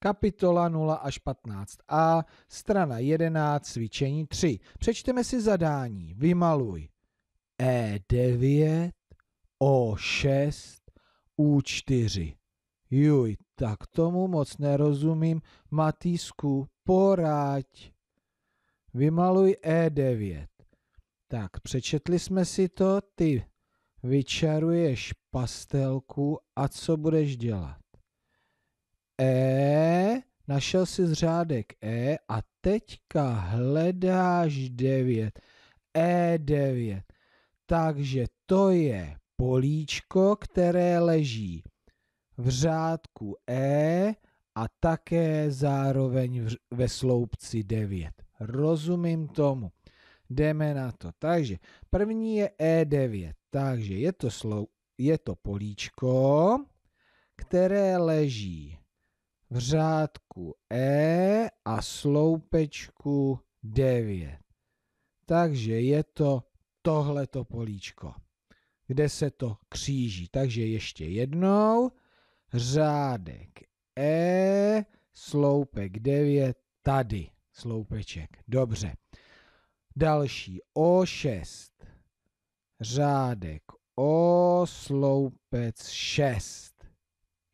Kapitola 0 až 15a, strana 11, cvičení 3. Přečteme si zadání. Vymaluj E9, O6, U4. Juj, tak tomu moc nerozumím. Matýsku, poraď. Vymaluj E9. Tak, přečetli jsme si to, ty vyčaruješ pastelku a co budeš dělat? E, našel si řádek E a teďka hledáš 9. E9. Takže to je políčko, které leží v řádku E a také zároveň ve sloupci 9. Rozumím tomu. Jdeme na to. Takže první je E9. Takže je to, slou, je to políčko, které leží v řádku E a sloupečku 9. Takže je to tohleto políčko, kde se to kříží. Takže ještě jednou řádek E, sloupek 9, tady sloupeček. Dobře. Další O6, řádek O, sloupec 6.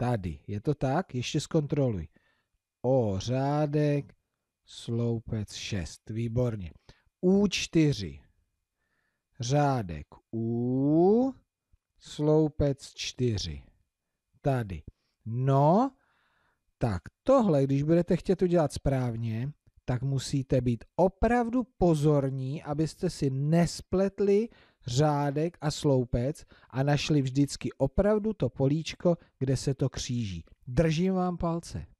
Tady, je to tak? Ještě zkontroluj. O řádek, sloupec 6. Výborně. U4. Řádek U, sloupec 4. Tady. No, tak tohle, když budete chtět udělat správně, tak musíte být opravdu pozorní, abyste si nespletli řádek a sloupec a našli vždycky opravdu to políčko, kde se to kříží. Držím vám palce.